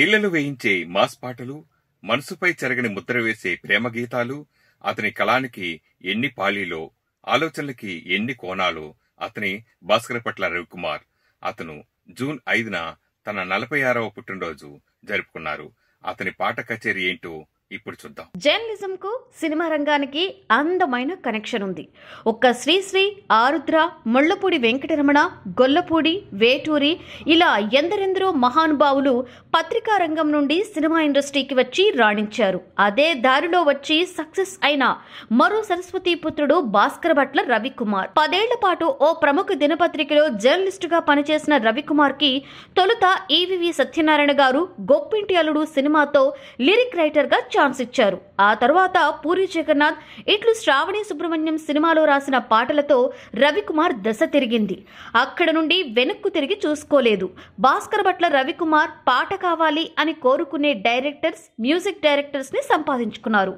ఏళ్లలు వేయించే మాస్ పాటలు మనసుపై చెరగని ముద్ర వేసే ప్రేమ గీతాలు అతని కళానికి ఎన్ని పాళీలో ఆలోచనలకి ఎన్ని కోణాలు అతని భాస్కర్ పట్ల రవికుమార్ అతను జూన్ ఐదున తన నలభై ఆరవ పుట్టినరోజు జరుపుకున్నారు అతని పాట కచేరీ ఏంటో ఇప్పుడు చూద్దాం జర్నలిజం కు సినిమా రంగానికి అందమైన కనెక్షన్ ఉంది ఒక్క శ్రీశ్రీ ఆరుద్ర ముళ్ళపూడి వెంకటరమణ గొల్లపూడి వేటూరి ఇలా ఎందరెందరో మహానుభావులు పత్రికా రంగం నుండి సినిమా ఇండస్ట్రీకి వచ్చి రాణించారు అదే దారిలో వచ్చి సక్సెస్ అయిన మరో సరస్వతి పుత్రుడు భాస్కర్ భట్ల రవికుమార్ పదేళ్ల పాటు ఓ ప్రముఖ దినపత్రికలో గా పనిచేసిన రవికుమార్ కి తొలుత ఈవివి సత్యనారాయణ గారు గొప్పింటి అల్లుడు సినిమాతో లిరిక్ రైటర్గా ఛాన్స్ ఇచ్చారు ఆ తర్వాత పూరి జగన్నాథ్ ఇట్లు శ్రావణి సుబ్రహ్మణ్యం సినిమాలో రాసిన పాటలతో రవికుమార్ దశ తిరిగింది అక్కడ నుండి వెనక్కు తిరిగి చూసుకోలేదు భాస్కర్ భట్ల రవికుమార్ పాట కావాలి అని కోరుకునే డైరెక్టర్స్ మ్యూజిక్ డైరెక్టర్స్ని సంపాదించుకున్నారు